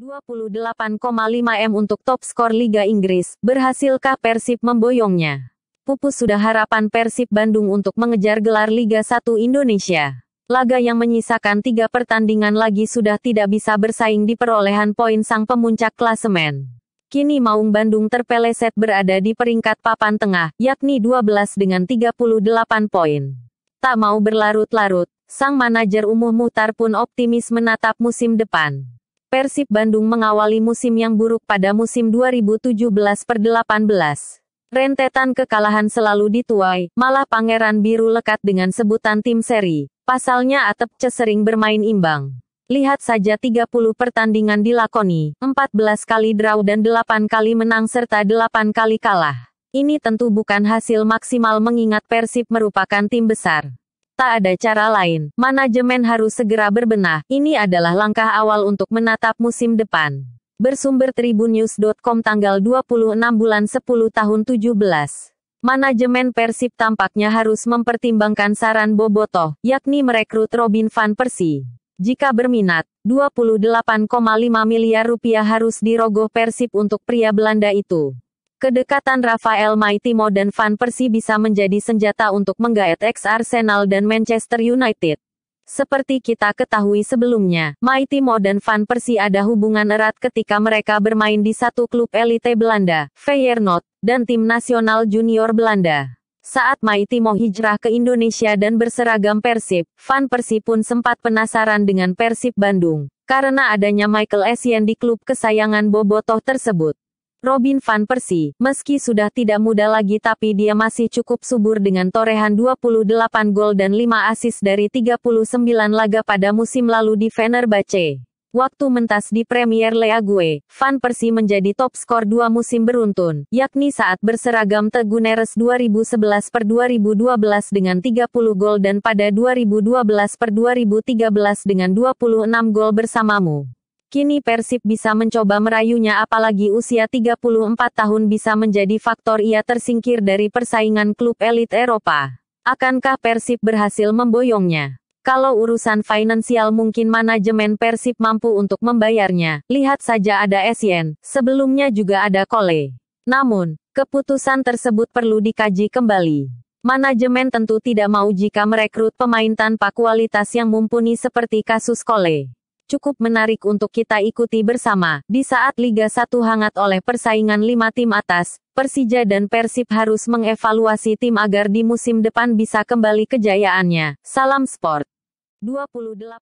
28,5 M untuk top skor Liga Inggris, berhasilkah Persib memboyongnya? Pupus sudah harapan Persib Bandung untuk mengejar gelar Liga 1 Indonesia. Laga yang menyisakan tiga pertandingan lagi sudah tidak bisa bersaing di perolehan poin sang pemuncak klasemen. Kini Maung Bandung terpeleset berada di peringkat papan tengah, yakni 12 dengan 38 poin. Tak mau berlarut-larut, sang manajer umum Muhtar pun optimis menatap musim depan. Persib Bandung mengawali musim yang buruk pada musim 2017-18. Rentetan kekalahan selalu dituai, malah Pangeran Biru lekat dengan sebutan tim seri. Pasalnya Atep c sering bermain imbang. Lihat saja 30 pertandingan dilakoni, 14 kali draw dan 8 kali menang serta 8 kali kalah. Ini tentu bukan hasil maksimal mengingat Persib merupakan tim besar. Tak ada cara lain. Manajemen harus segera berbenah. Ini adalah langkah awal untuk menatap musim depan. Bersumber tribunnews.com tanggal 26 bulan 10 tahun 17. Manajemen Persib tampaknya harus mempertimbangkan saran Boboto, yakni merekrut Robin van Persie. Jika berminat, 28,5 miliar rupiah harus dirogoh Persib untuk pria Belanda itu. Kedekatan Rafael Maitimo dan Van Persie bisa menjadi senjata untuk menggaet ex Arsenal dan Manchester United. Seperti kita ketahui sebelumnya, Maitimo dan Van Persie ada hubungan erat ketika mereka bermain di satu klub elite Belanda, Feyenoord, dan tim nasional junior Belanda. Saat Maitimo hijrah ke Indonesia dan berseragam Persib, Van Persie pun sempat penasaran dengan Persib Bandung, karena adanya Michael Essien di klub kesayangan Bobotoh tersebut. Robin van Persie, meski sudah tidak muda lagi tapi dia masih cukup subur dengan torehan 28 gol dan 5 asis dari 39 laga pada musim lalu di Fenerbahce. Waktu mentas di Premier League, Van Persie menjadi top skor dua musim beruntun, yakni saat berseragam Teguneres 2011 per 2012 dengan 30 gol dan pada 2012 per 2013 dengan 26 gol bersamamu. Kini Persib bisa mencoba merayunya apalagi usia 34 tahun bisa menjadi faktor ia tersingkir dari persaingan klub elit Eropa. Akankah Persib berhasil memboyongnya? Kalau urusan finansial mungkin manajemen Persib mampu untuk membayarnya. Lihat saja ada Sien, sebelumnya juga ada Kole. Namun, keputusan tersebut perlu dikaji kembali. Manajemen tentu tidak mau jika merekrut pemain tanpa kualitas yang mumpuni seperti kasus Kole cukup menarik untuk kita ikuti bersama. Di saat Liga 1 hangat oleh persaingan lima tim atas, Persija dan Persib harus mengevaluasi tim agar di musim depan bisa kembali kejayaannya. Salam Sport. 28